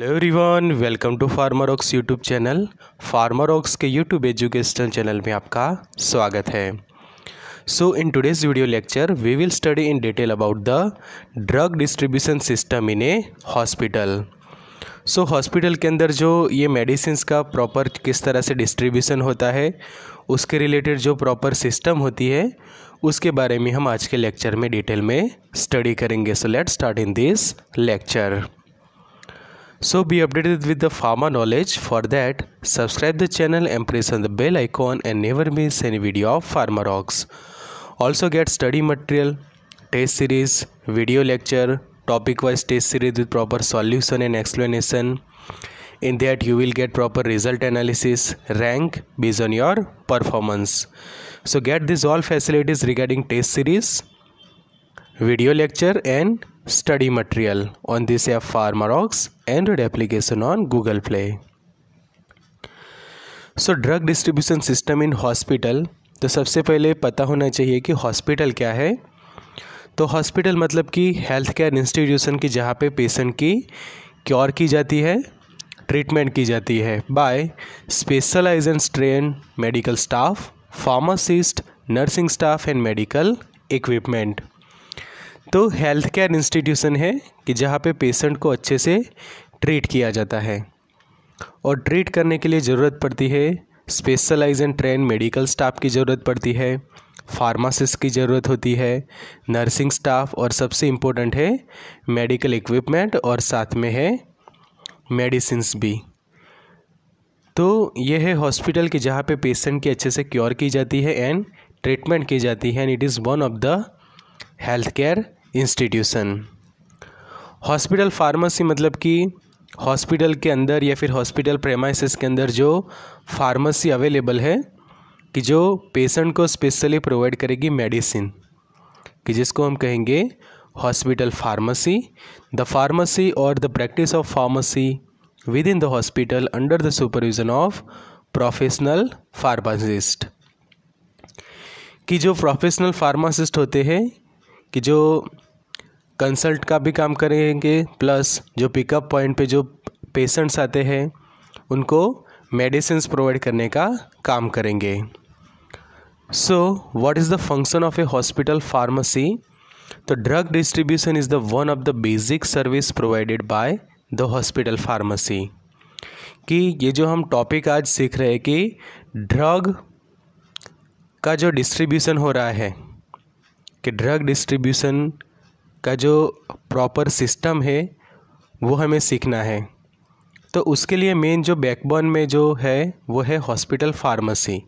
Hello everyone welcome to farmer ox YouTube channel farmer ox के YouTube educational channel में आपका स्वागत है so in today's video lecture we will study in detail about the drug distribution system in a hospital so hospital के अंदर जो ये medicine का प्रॉपर किस तरह से डिस्ट्रीब्यूशन होता है उसके रिलेटेड जो प्रॉपर सिस्टम होती है उसके बारे में हम आज के लेक्चर में डिटेल में स्टडी करेंगे so let start in this lecture So be updated with the pharma knowledge. For that, subscribe the channel and press on the bell icon and never miss any video of Pharma Rocks. Also get study material, test series, video lecture, topic wise test series with proper solution and explanation. In that you will get proper result analysis, rank based on your performance. So get these all facilities regarding test series, video lecture and study material on this app Rocks. Android application on Google Play. So drug distribution system in hospital तो सबसे पहले पता होना चाहिए कि hospital क्या है तो हॉस्पिटल मतलब कि हेल्थ केयर इंस्टीट्यूशन की जहाँ पर पेशेंट की क्योर की जाती है ट्रीटमेंट की जाती है by specialise and train medical staff pharmacist nursing staff and medical equipment तो हेल्थ केयर इंस्टीट्यूशन है कि जहाँ पे पेशेंट को अच्छे से ट्रीट किया जाता है और ट्रीट करने के लिए ज़रूरत पड़ती है specialise and train medical staff की ज़रूरत पड़ती है फार्मासिस्ट की ज़रूरत होती है नर्सिंग स्टाफ और सबसे इम्पोर्टेंट है मेडिकल इक्विपमेंट और साथ में है मेडिसिंस भी तो यह है हॉस्पिटल की जहाँ पे पेशेंट की अच्छे से क्योर की जाती है एंड ट्रीटमेंट की जाती है and it is one of the health care institution hospital pharmacy मतलब कि हॉस्पिटल के अंदर या फिर हॉस्पिटल प्रेमाइसिस के अंदर जो फार्मेसी अवेलेबल है कि जो पेशेंट को स्पेशली प्रोवाइड करेगी मेडिसिन कि जिसको हम कहेंगे हॉस्पिटल फार्मेसी द फार्मेसी और the practice of pharmacy within the hospital under the supervision of professional pharmacist कि जो प्रोफेशनल फार्मासिस्ट होते हैं कि जो कंसल्ट का भी काम करेंगे प्लस जो पिकअप पॉइंट पे जो पेशेंट्स आते हैं उनको मेडिसिन प्रोवाइड करने का काम करेंगे so what is the function of a hospital pharmacy तो drug distribution is the one of the basic service provided by the hospital pharmacy कि ये जो हम टॉपिक आज सीख रहे हैं कि ड्रग का जो डिस्ट्रीब्यूशन हो रहा है कि ड्रग डिस्ट्रीब्यूशन का जो प्रॉपर सिस्टम है वो हमें सीखना है तो उसके लिए मेन जो बैकबोन में जो है वो है हॉस्पिटल फार्मेसी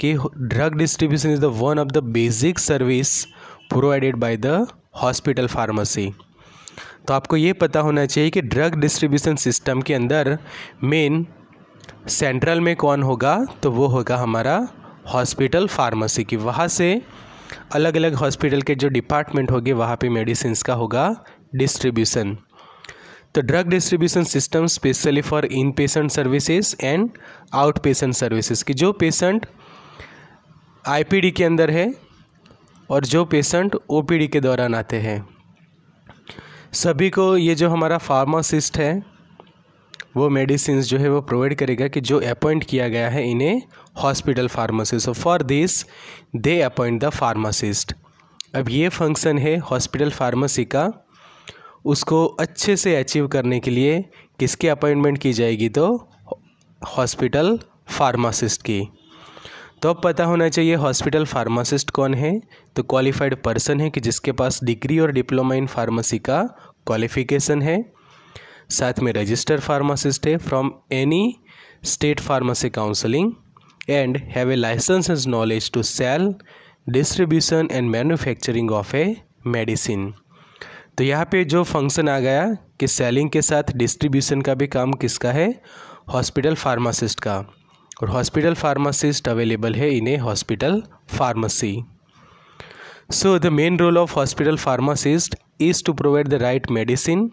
कि drug distribution is the one of the basic service provided by the hospital pharmacy तो आपको ये पता होना चाहिए कि ड्रग डिस्ट्रीब्यूशन सिस्टम के अंदर मेन सेंट्रल में कौन होगा तो वो होगा हमारा हॉस्पिटल फार्मेसी की वहाँ से अलग अलग हॉस्पिटल के जो डिपार्टमेंट होगी वहाँ पे मेडिसिन का होगा डिस्ट्रीब्यूशन तो drug distribution system specially for inpatient services and outpatient services कि जो पेशेंट आईपीडी के अंदर है और जो पेशेंट ओपीडी के दौरान आते हैं सभी को ये जो हमारा फार्मासिस्ट है वो मेडिसिन जो है वो प्रोवाइड करेगा कि जो अपॉइंट किया गया है इन्हें hospital pharmacist for this they appoint the pharmacist अब ये फंक्शन है हॉस्पिटल फार्मेसी का उसको अच्छे से अचीव करने के लिए किसकी अपॉइंटमेंट की जाएगी तो हॉस्पिटल फार्मासिस्ट की तो अब पता होना चाहिए हॉस्पिटल फार्मासिस्ट कौन है तो क्वालिफाइड पर्सन है कि जिसके पास डिग्री और डिप्लोमा इन फार्मेसी का क्वालिफिकेशन है साथ में रजिस्टर्ड फार्मासिस्ट है from any state pharmacy counselling and have a licence as knowledge to sell distribution and manufacturing of a medicine तो यहाँ पे जो फंक्शन आ गया कि सेलिंग के साथ डिस्ट्रीब्यूशन का भी काम किसका है हॉस्पिटल फार्मासिस्ट का और हॉस्पिटल फार्मासिस्ट अवेलेबल है in a hospital pharmacy so the main role of hospital pharmacist is to provide the right medicine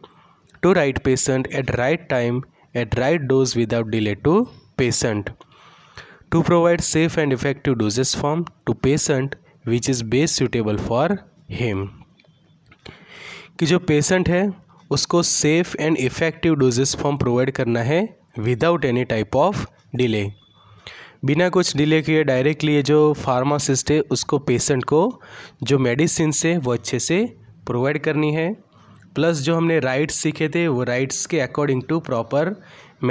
to right patient at right time at right dose without delay to patient. To provide safe and effective doses form to patient which is best suitable for him. कि जो patient है उसको safe and effective doses form provide करना है without any type of delay बिना कुछ delay किए directly ये जो फार्मासिस्ट है उसको पेशेंट को जो मेडिसिन से वो अच्छे से प्रोवाइड करनी है प्लस जो हमने राइट्स सीखे थे वो राइट्स के अकॉर्डिंग टू प्रॉपर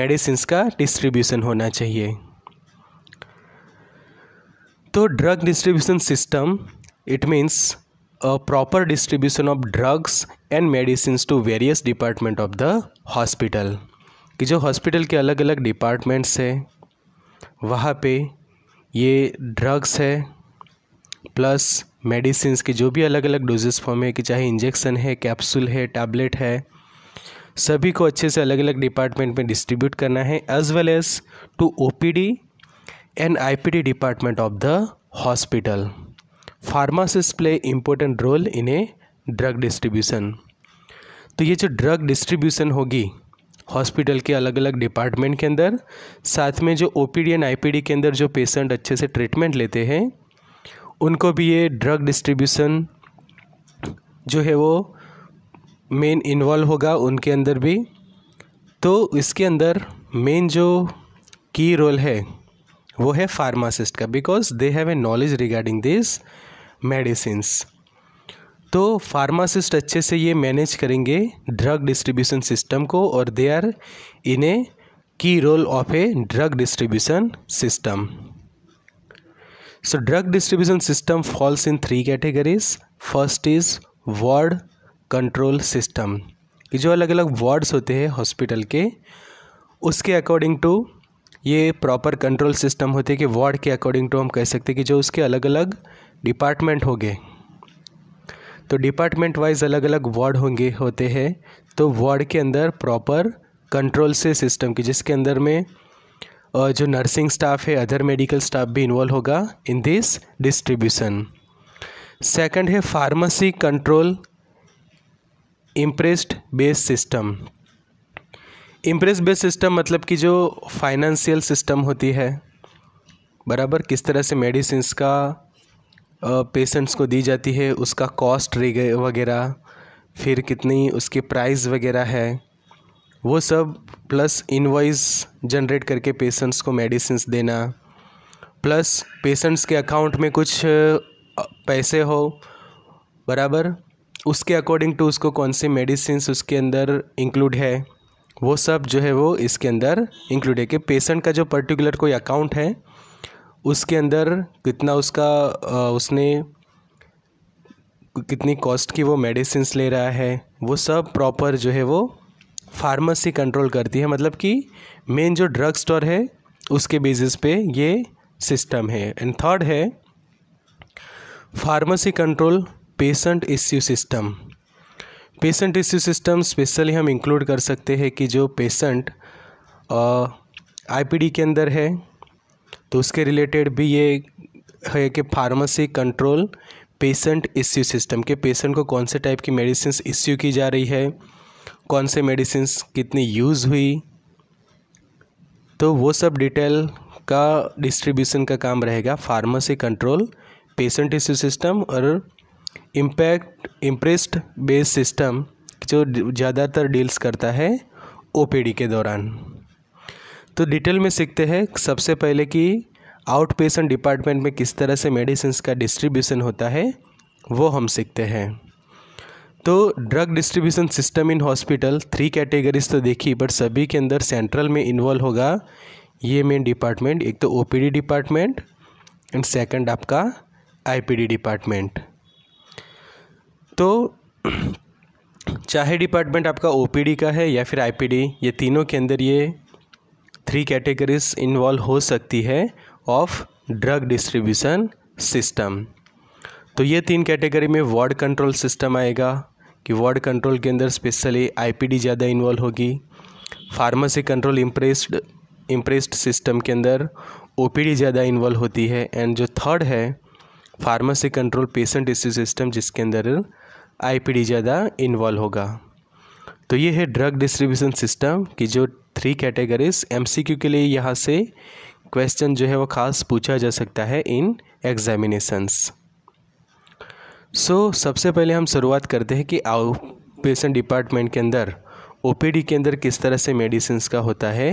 मेडिसिन का डिस्ट्रीब्यूशन होना चाहिए तो drug distribution system it means a proper distribution of drugs and medicine to various department of the hospital कि जो हॉस्पिटल के अलग अलग डिपार्टमेंट्स है वहाँ पे ये ड्रग्स है प्लस मेडिसिन के जो भी अलग अलग डोजेस फॉर्म है कि चाहे इंजेक्शन है कैप्सूल है टैबलेट है सभी को अच्छे से अलग अलग डिपार्टमेंट में डिस्ट्रीब्यूट करना है as well as to O P D and I P D department of the hospital pharmacist play important role in a drug distribution तो ये जो ड्रग डिस्ट्रीब्यूशन होगी हॉस्पिटल के अलग अलग डिपार्टमेंट के अंदर साथ में जो O P D and I P D के अंदर जो पेशेंट अच्छे से ट्रीटमेंट लेते हैं उनको भी ये ड्रग डिस्ट्रीब्यूशन जो है वो मेन इन्वॉल्व होगा उनके अंदर भी तो इसके अंदर मेन जो की रोल है वो है फार्मासिस्ट का because they have a knowledge regarding this medicines तो फार्मासिस्ट अच्छे से ये मैनेज करेंगे ड्रग डिस्ट्रीब्यूशन सिस्टम को और they are in a key role of a drug distribution system so drug distribution system falls in three categories first is ward control system ये जो अलग अलग वार्ड्स होते हैं हॉस्पिटल के उसके अकॉर्डिंग टू ये प्रॉपर कंट्रोल सिस्टम होते हैं कि वार्ड के अकॉर्डिंग टू हम कह सकते हैं कि जो उसके अलग अलग डिपार्टमेंट होंगे तो डिपार्टमेंट वाइज अलग अलग वार्ड होंगे होते हैं तो वार्ड के अंदर प्रॉपर कंट्रोल से सिस्टम की जिसके अंदर में जो नर्सिंग स्टाफ है अदर मेडिकल स्टाफ भी इन्वॉल्व होगा इन दिस डिस्ट्रीब्यूशन सेकंड है pharmacy control imprest base system imprest base system मतलब कि जो फाइनेंशियल सिस्टम होती है बराबर किस तरह से मेडिसिन का पेशेंट्स को दी जाती है उसका कॉस्ट वगैरह फिर कितनी उसकी प्राइस वगैरह है वो सब प्लस इनवॉइस जनरेट करके पेशेंट्स को मेडिसिन देना प्लस पेशेंट्स के अकाउंट में कुछ पैसे हो बराबर उसके अकॉर्डिंग टू उसको कौन सी मेडिसिन उसके अंदर इंक्लूड है वो सब जो है वो इसके अंदर इंक्लूड है कि पेशेंट का जो पर्टिकुलर कोई अकाउंट है उसके अंदर कितना उसका उसने कितनी कॉस्ट की वो मेडिसिन ले रहा है वो सब प्रॉपर जो है वो फार्मेसी कंट्रोल करती है मतलब कि मेन जो ड्रग स्टोर है उसके बेसिस पे ये सिस्टम है एंड थर्ड है pharmacy control patient issue system patient issue system specially हम इंक्लूड कर सकते हैं कि जो पेशेंट आईपीडी के अंदर है तो उसके रिलेटेड भी ये है कि pharmacy control patient issue system के पेशेंट को कौन से टाइप की मेडिसिन इश्यू की जा रही है कौन से मेडिसिन कितनी यूज़ हुई तो वो सब डिटेल का डिस्ट्रीब्यूशन का काम रहेगा pharmacy control patient issue system और इम्पैक्ट इम्प्रेस्ड बेस सिस्टम जो ज़्यादातर डील्स करता है ओपीडी के दौरान तो डिटेल में सीखते हैं सबसे पहले कि आउट पेशेंट डिपार्टमेंट में किस तरह से मेडिसिन का डिस्ट्रीब्यूशन होता है वो हम सीखते हैं तो drug distribution system in hospital three categories तो देखी बट सभी के अंदर सेंट्रल में इन्वॉल्व होगा ये मेन डिपार्टमेंट एक तो ओपीडी डिपार्टमेंट एंड सेकंड आपका आईपीडी डिपार्टमेंट तो चाहे डिपार्टमेंट आपका ओपीडी का है या फिर आईपीडी ये तीनों के अंदर ये थ्री कैटेगरीज इन्वॉल्व हो सकती है ऑफ ड्रग डिस्ट्रीब्यूशन सिस्टम तो ये तीन कैटेगरी में वार्ड कंट्रोल सिस्टम आएगा कि वर्ड कंट्रोल के अंदर स्पेशली आईपीडी ज़्यादा इन्वॉल्व होगी pharmacy control imprest imprest system के अंदर ओपीडी ज़्यादा इन्वॉल्व होती है एंड जो थर्ड है फार्मेसी कंट्रोल पेशेंट इसी सिस्टम जिसके अंदर आईपीडी ज़्यादा इन्वॉल्व होगा तो ये है ड्रग डिस्ट्रीब्यूशन सिस्टम की जो थ्री कैटेगरीज एमसीक्यू के लिए यहाँ से क्वेश्चन जो है वो खास पूछा जा सकता है इन एग्जामिनेशंस सो so, सबसे पहले हम शुरुआत करते हैं कि आउट पेशेंट डिपार्टमेंट के अंदर ओ के अंदर किस तरह से मेडिसिन का होता है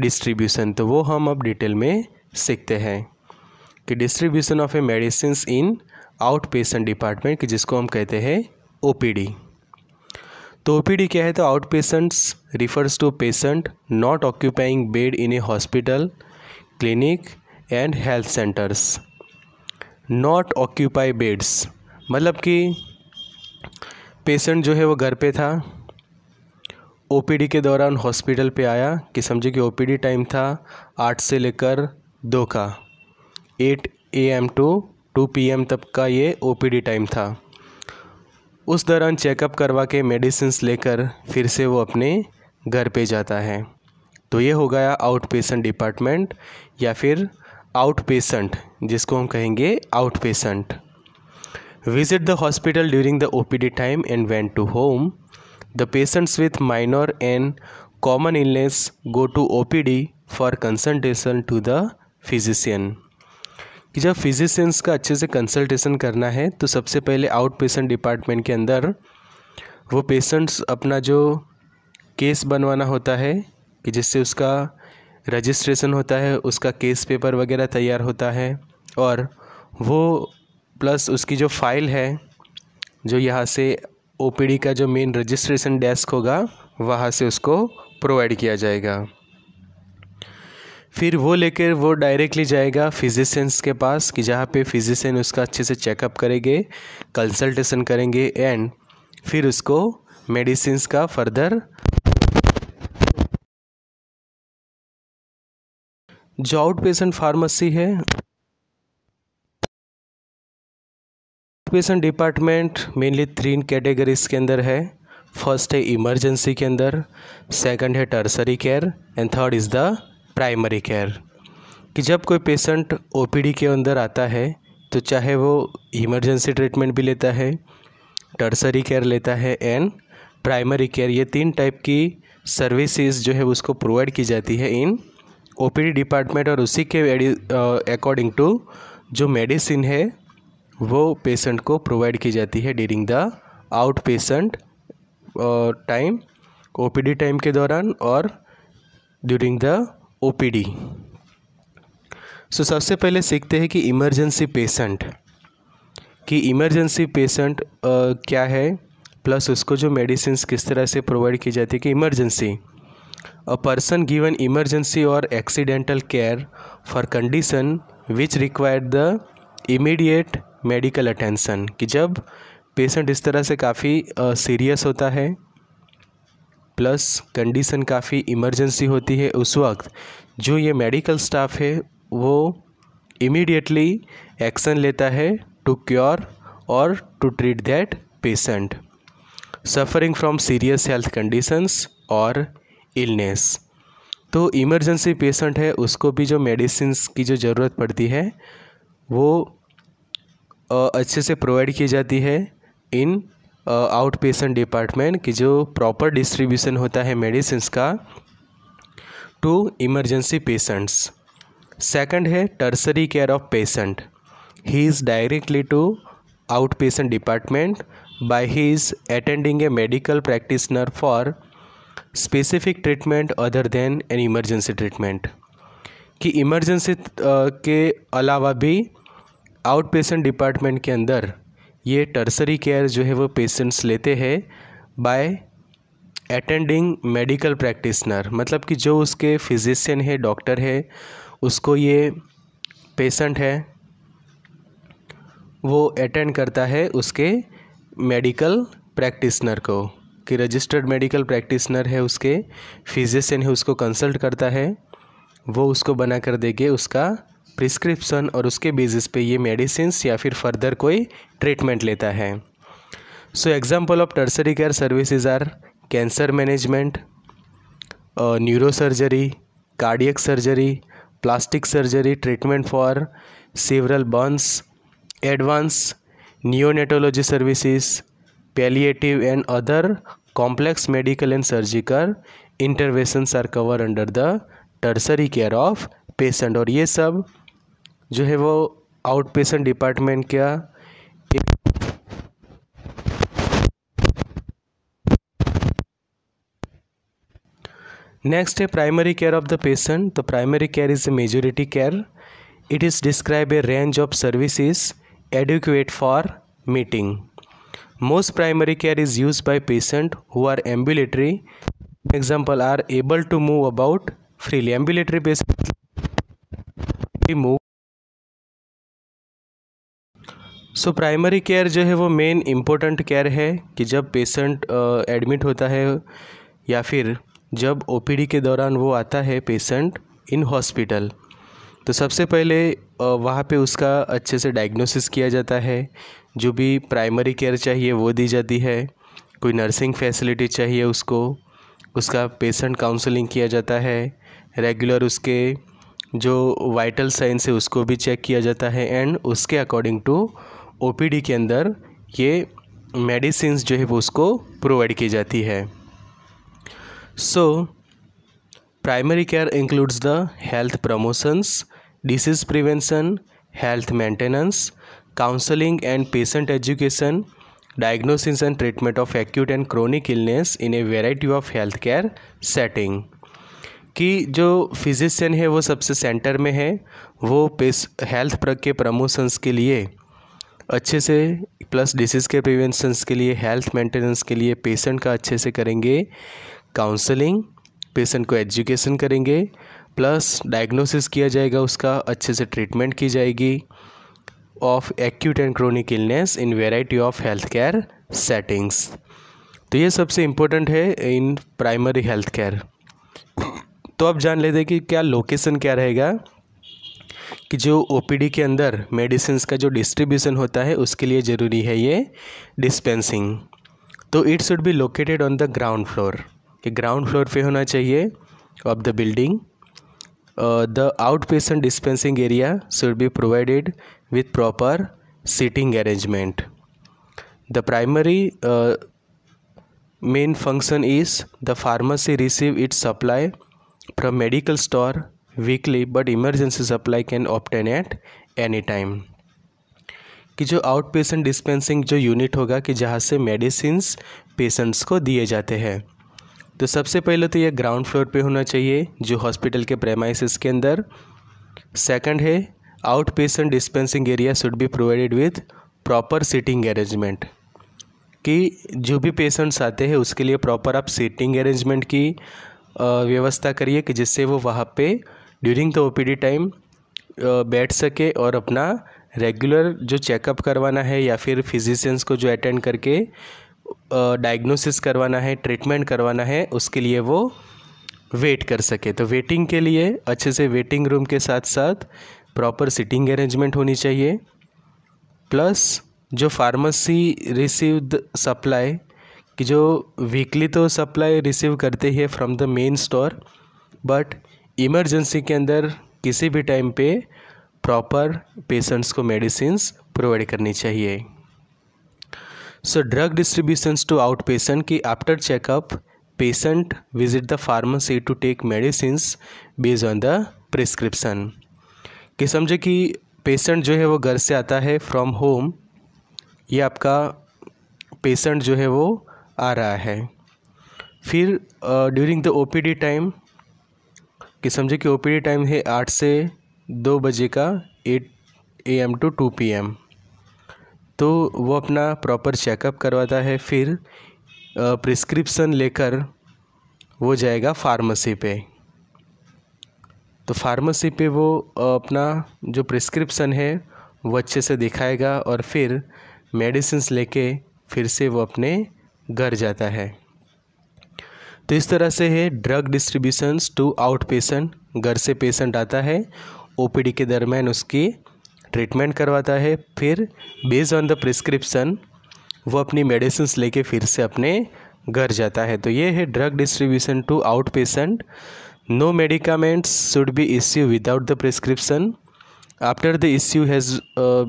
डिस्ट्रीब्यूशन तो वो हम अब डिटेल में सीखते हैं कि distribution of a medicine in out patient department जिसको हम कहते हैं ओ तो ओ क्या है तो out patients refers to patient not occupying bed in a hospital clinic and health centers not occupy beds मतलब कि पेशेंट जो है वो घर पे था ओपीडी के दौरान हॉस्पिटल पे आया कि समझे कि ओपीडी टाइम था आठ से लेकर दो का eight A M to two P M तक का ये ओपीडी टाइम था उस दौरान चेकअप करवा के मेडिसिन लेकर फिर से वो अपने घर पे जाता है तो ये हो गया आउट पेशेंट डिपार्टमेंट या फिर आउट पेशेंट जिसको हम कहेंगे out patient visit the hospital during the OPD time and went to home. The patients with minor and common illness go to OPD for consultation to the physician. कि जब physicians का अच्छे से consultation करना है तो सबसे पहले आउट पेशेंट डिपार्टमेंट के अंदर वो पेशेंट्स अपना जो केस बनवाना होता है कि जिससे उसका रजिस्ट्रेशन होता है उसका केस पेपर वगैरह तैयार होता है और वो प्लस उसकी जो फाइल है जो यहाँ से ओ का जो मेन रजिस्ट्रेशन डेस्क होगा वहाँ से उसको प्रोवाइड किया जाएगा फिर वो लेकर वो डायरेक्टली जाएगा फिजिशियंस के पास कि जहाँ पे फिजिशियन उसका अच्छे से चेकअप करेंगे कंसल्टेशन करेंगे एंड फिर उसको मेडिसिन का फर्दर जो आउट पेशेंट फार्मेसी है ऑक्यूपेशन डिपार्टमेंट मेनली तीन कैटेगरीज के अंदर है फर्स्ट है इमरजेंसी के अंदर सेकंड है tertiary care and third is the primary care कि जब कोई पेशेंट ओ के अंदर आता है तो चाहे वो इमरजेंसी ट्रीटमेंट भी लेता है टर्सरी केयर लेता है एंड प्राइमरी केयर ये तीन टाइप की सर्विसेज जो है उसको प्रोवाइड की जाती है इन ओपीडी डिपार्टमेंट और उसी के अकॉर्डिंग टू जो मेडिसिन है वो पेशेंट को प्रोवाइड की जाती है during the out patient time ओ टाइम के दौरान और ड्यूरिंग द ओ सो सबसे पहले सीखते हैं कि इमरजेंसी पेशेंट कि इमरजेंसी पेशेंट uh, क्या है प्लस उसको जो मेडिसिन किस तरह से प्रोवाइड की जाती है कि emergency a person given emergency और accidental care for condition which require the immediate medical attention कि जब पेशेंट इस तरह से काफ़ी सीरियस होता है प्लस कंडीशन काफ़ी इमरजेंसी होती है उस वक्त जो ये मेडिकल स्टाफ है वो इमीडिएटली एक्शन लेता है टू क्योर और to treat that patient suffering from serious health conditions और इलनेस तो इमरजेंसी पेशेंट है उसको भी जो मेडिसिन की जो ज़रूरत पड़ती है वो अच्छे से प्रोवाइड की जाती है इन आउट पेशेंट डिपार्टमेंट की जो प्रॉपर डिस्ट्रीब्यूशन होता है मेडिसिन का टू इमरजेंसी पेशेंट्स सेकंड है tertiary care of patient he is directly to out patient department by he is attending a medical practitioner for specific treatment other than an emergency treatment कि emergency के अलावा भी out patient department के अंदर ये tertiary care जो है वो पेशेंट्स लेते हैं बाय अटेंडिंग मेडिकल प्रैक्टिसनर मतलब कि जो उसके फिजिशियन है डॉक्टर है उसको ये पेशेंट है वो अटेंड करता है उसके मेडिकल प्रैक्टिसनर को कि रजिस्टर्ड मेडिकल प्रैक्टिसनर है उसके फिजिशियन है उसको कंसल्ट करता है वो उसको बना कर देंगे उसका प्रिस्क्रिप्सन और उसके बेसिस पे ये मेडिसिन या फिर फर्दर कोई ट्रीटमेंट लेता है so example of tertiary care services are cancer management neuro surgery cardiac surgery plastic surgery treatment for several burns advance neonatology services palliative and other complex medical and surgical interventions are cover under the tertiary care of patient और ये सब जो है वो out patient department का next है primary care of the patient तो primary care is a majority care it is describe A range of services adequate for meeting most primary care is use by patient who are ambulatory example are able to move about freely ambulatory patient move so primary care जो है वो main important care है कि जब patient admit होता है या फिर जब ओ के दौरान वो आता है पेशेंट इन हॉस्पिटल तो सबसे पहले वहाँ पे उसका अच्छे से डायग्नोसिस किया जाता है जो भी प्राइमरी केयर चाहिए वो दी जाती है कोई नर्सिंग फैसिलिटी चाहिए उसको उसका पेशेंट काउंसलिंग किया जाता है रेगुलर उसके जो वाइटल साइंस है उसको भी चेक किया जाता है एंड उसके अकॉर्डिंग टू ओ के अंदर ये मेडिसिन जो है वो उसको प्रोवाइड की जाती है so primary care includes the health promotions disease prevention health maintenance counselling and patient education and treatment of acute and chronic illness in a variety of health care setting कि जो physician है वो सबसे centre में है वो pace health के promotions के लिए अच्छे से प्लस डिसीज़ के प्रिवेंशंस के लिए हेल्थ मेंटेनेंस के लिए पेशेंट का अच्छे से करेंगे काउंसलिंग पेशेंट को एजुकेशन करेंगे प्लस डायग्नोसिस किया जाएगा उसका अच्छे से ट्रीटमेंट की जाएगी of acute and chronic illness in variety of health care settings तो ये सबसे इम्पोर्टेंट है इन प्राइमरी हेल्थ केयर तो अब जान लेते हैं कि क्या लोकेशन क्या रहेगा कि जो ओपीडी के अंदर मेडिसिन का जो डिस्ट्रीब्यूशन होता है उसके लिए ज़रूरी है ये डिस्पेंसिंग तो it should be located on the ground floor कि ग्राउंड फ्लोर पे होना चाहिए of the building the out patient dispensing area should be provided with proper seating arrangement the primary main function is the pharmacy receive its supply from medical store weekly but emergency supply can obtain at any time कि जो out patient dispensing जो unit होगा कि जहाँ से medicine patients को दिए जाते हैं तो सबसे पहले तो यह ग्राउंड फ्लोर पे होना चाहिए जो हॉस्पिटल के प्रेमाइसिस के अंदर सेकंड है out patient dispensing area should be provided with proper seating arrangement कि जो भी पेशेंट्स आते हैं उसके लिए प्रॉपर आप सीटिंग अरेंजमेंट की व्यवस्था करिए कि जिससे वो वहाँ पे ड्यूरिंग द डी टाइम बैठ सके और अपना रेगुलर जो चेकअप करवाना है या फिर फिजिशियंस को जो अटेंड करके डायग्नोसिस करवाना है ट्रीटमेंट करवाना है उसके लिए वो वेट कर सके तो वेटिंग के लिए अच्छे से वेटिंग रूम के साथ साथ प्रॉपर सिटिंग अरेंजमेंट होनी चाहिए प्लस जो फार्मेसी रिसीव सप्लाई कि जो वीकली तो सप्लाई रिसीव करते ही है from the main store but emergency के अंदर किसी भी टाइम पे प्रॉपर पेशेंट्स को मेडिसिन प्रोवाइड करनी चाहिए so drug distributions to out patient की after checkup patient visit the pharmacy to take medicine based on the prescription कि समझे कि पेशेंट जो है वो घर से आता है फ्रॉम होम ये आपका पेशेंट जो है वो आ रहा है फिर ड्यूरिंग द ओपीडी टाइम कि समझे कि ओ टाइम है आठ से दो बजे का eight A M to two P M तो वो अपना प्रॉपर चेकअप करवाता है फिर प्रिस्क्रिप्सन लेकर वो जाएगा फार्मेसी पे तो फार्मेसी पे वो अपना जो प्रिस्क्रिप्सन है वो अच्छे से दिखाएगा और फिर मेडिसिन लेके फिर से वो अपने घर जाता है तो इस तरह से है drug distributions to out patient घर से पेशेंट आता है ओपीडी के दरमियान उसकी ट्रीटमेंट करवाता है फिर बेस्ड ऑन द प्रिस्क्रिप्शन वो अपनी मेडिसिन लेके फिर से अपने घर जाता है तो ये है drug distribution to out patient no medicaments should be issue without the prescription after the issue has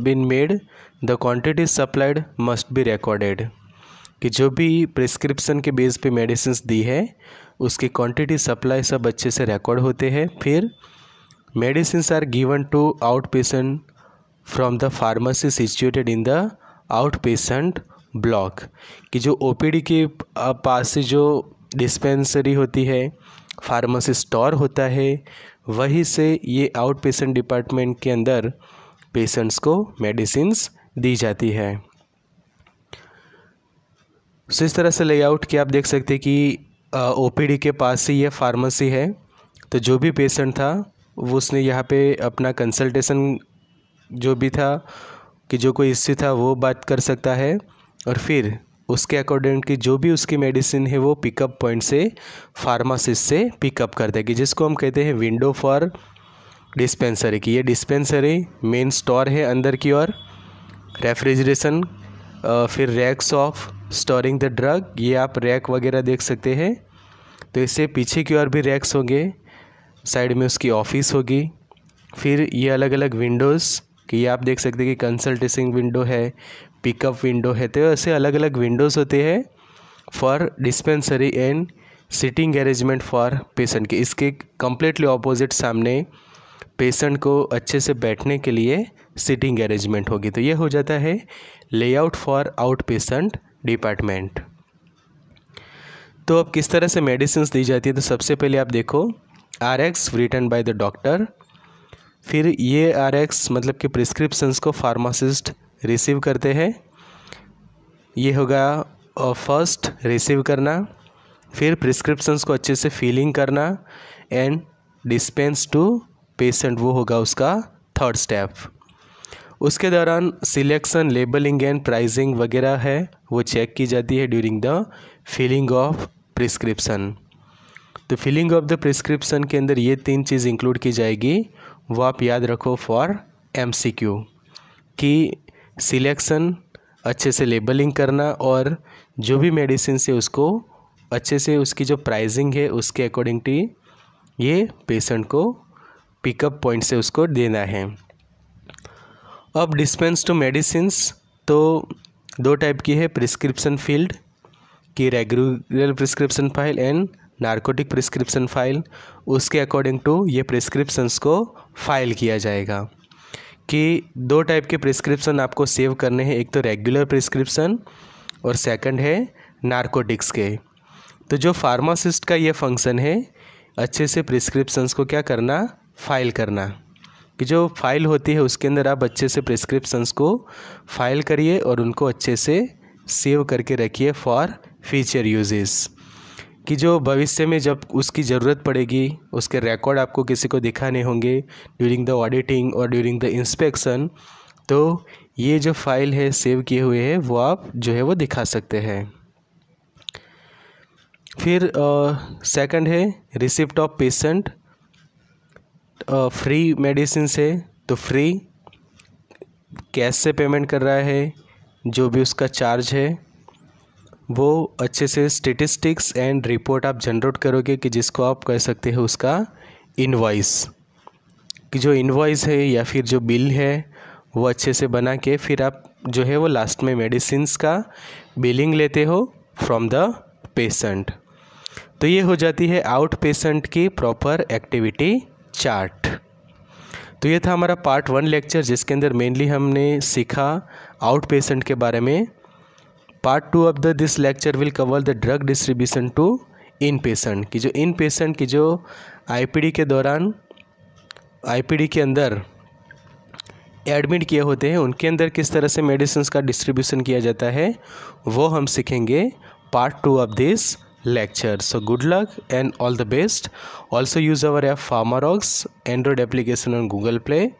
been made the quantity supplied must be recorded कि जो भी प्रिस्क्रिप्सन के बेस पे मेडिसिन दी है उसकी क्वांटिटी सप्लाई सब अच्छे से रिकॉर्ड होते हैं फिर medicine are given to out patient from the pharmacy situated in the out patient block कि जो ओ के पास से जो डिस्पेंसरी होती है फार्मेसी स्टोर होता है वहीं से ये आउट पेशेंट डिपार्टमेंट के अंदर पेशेंट्स को मेडिसिन दी जाती है सो इस तरह से लेआउट के आप देख सकते हैं कि ओपीडी के पास ही ये फार्मेसी है तो जो भी पेशेंट था वो उसने यहाँ पे अपना कंसल्टेशन जो भी था कि जो कोई इससे था वो बात कर सकता है और फिर उसके अकॉर्डिंग की जो भी उसकी मेडिसिन है वो पिकअप पॉइंट से फार्मासिस्ट से पिकअप कर देगी जिसको हम कहते हैं विंडो फॉर डिस्पेंसरी की ये डिस्पेंसरी मेन स्टोर है अंदर की ओर रेफ्रिजरेशन फिर racks of storing the drug ये आप रैक वगैरह देख सकते हैं तो इससे पीछे की ओर भी रैक्स होंगे साइड में उसकी ऑफिस होगी फिर ये अलग अलग विंडोज़ कि ये आप देख सकते हैं कि कंसल्टेसिंग विंडो है पिकअप विंडो है तो ऐसे अलग अलग विंडोज़ होते हैं for dispensary and sitting arrangement for patient के इसके कम्प्लीटली ऑपोजिट सामने पेशेंट को अच्छे से बैठने के लिए सिटिंग अरेंजमेंट होगी तो ये हो जाता है layout for out patient department तो अब किस तरह से मेडिसिन दी जाती है तो सबसे पहले आप देखो R X written by the doctor फिर ये आर एक्स मतलब कि प्रिस्क्रिप्शंस को फार्मासिस्ट रिसीव करते हैं ये होगा फर्स्ट रिसीव करना फिर प्रिस्क्रिप्शंस को अच्छे से फीलिंग करना एंड डिस्पेंस टू पेशेंट वो होगा उसका थर्ड स्टेप उसके दौरान सिलेक्शन लेबलिंग एंड प्राइजिंग वगैरह है वो चेक की जाती है during the filling of prescription तो फिलिंग ऑफ द प्रिस्क्रिप्सन के अंदर ये तीन चीज़ इंक्लूड की जाएगी वो आप याद रखो फॉर एम सी क्यू कि सिलेक्शन अच्छे से लेबलिंग करना और जो भी मेडिसिन से उसको अच्छे से उसकी जो प्राइजिंग है उसके अकॉर्डिंग ये पेशेंट को पिकअप पॉइंट से उसको देना है अब डिस्पेंस टू मेडिसिन तो दो टाइप की है प्रिस्क्रिप्शन फील्ड की regular prescription file and narcotic prescription file उसके अकॉर्डिंग टू ये प्रिस्क्रिप्शंस को फाइल किया जाएगा कि दो टाइप के प्रिस्क्रिप्शन आपको सेव करने हैं एक तो रेगुलर प्रिस्क्रिप्शन और सेकंड है नार्कोटिक्स के तो जो फार्मासिस्ट का ये फंक्शन है अच्छे से प्रिस्क्रिप्शंस को क्या करना फाइल करना कि जो फाइल होती है उसके अंदर आप अच्छे से प्रिस्क्रिप्शंस को फाइल करिए और उनको अच्छे से सेव करके रखिए फॉर फ्यूचर यूजेस कि जो भविष्य में जब उसकी ज़रूरत पड़ेगी उसके रिकॉर्ड आपको किसी को दिखाने होंगे ड्यूरिंग द ऑडिटिंग और ड्यूरिंग द इंस्पेक्शन तो ये जो फाइल है सेव किए हुए है वो आप जो है वो दिखा सकते हैं फिर सेकंड है receipt of patient free medicine है तो फ्री कैश से पेमेंट कर रहा है जो भी उसका चार्ज है वो अच्छे से स्टेटिस्टिक्स एंड रिपोर्ट आप जनरेट करोगे कि जिसको आप कह सकते हैं उसका इनवॉइस कि जो इनवॉइस है या फिर जो बिल है वो अच्छे से बना के फिर आप जो है वो लास्ट में मेडिसिन का बिलिंग लेते हो फ्रॉम द पेशेंट तो ये हो जाती है आउट पेशेंट की प्रॉपर एक्टिविटी चार्ट तो ये था हमारा पार्ट वन लेक्चर जिसके अंदर मेनली हमने सीखा आउट पेशेंट के बारे में part two of the this lecture will cover the drug distribution to in patient की जो इन पेशेंट की जो आईपीडी के दौरान आईपीडी के अंदर एडमिट किए होते हैं उनके अंदर किस तरह से मेडिसिन का डिस्ट्रीब्यूशन किया जाता है वो हम सीखेंगे part two of this lecture so good luck and all the best also use our app pharmarox android application on google play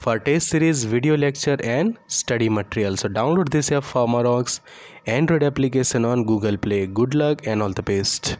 for test series video lecture and study material so download this app pharmarox android application on google play good luck and all the best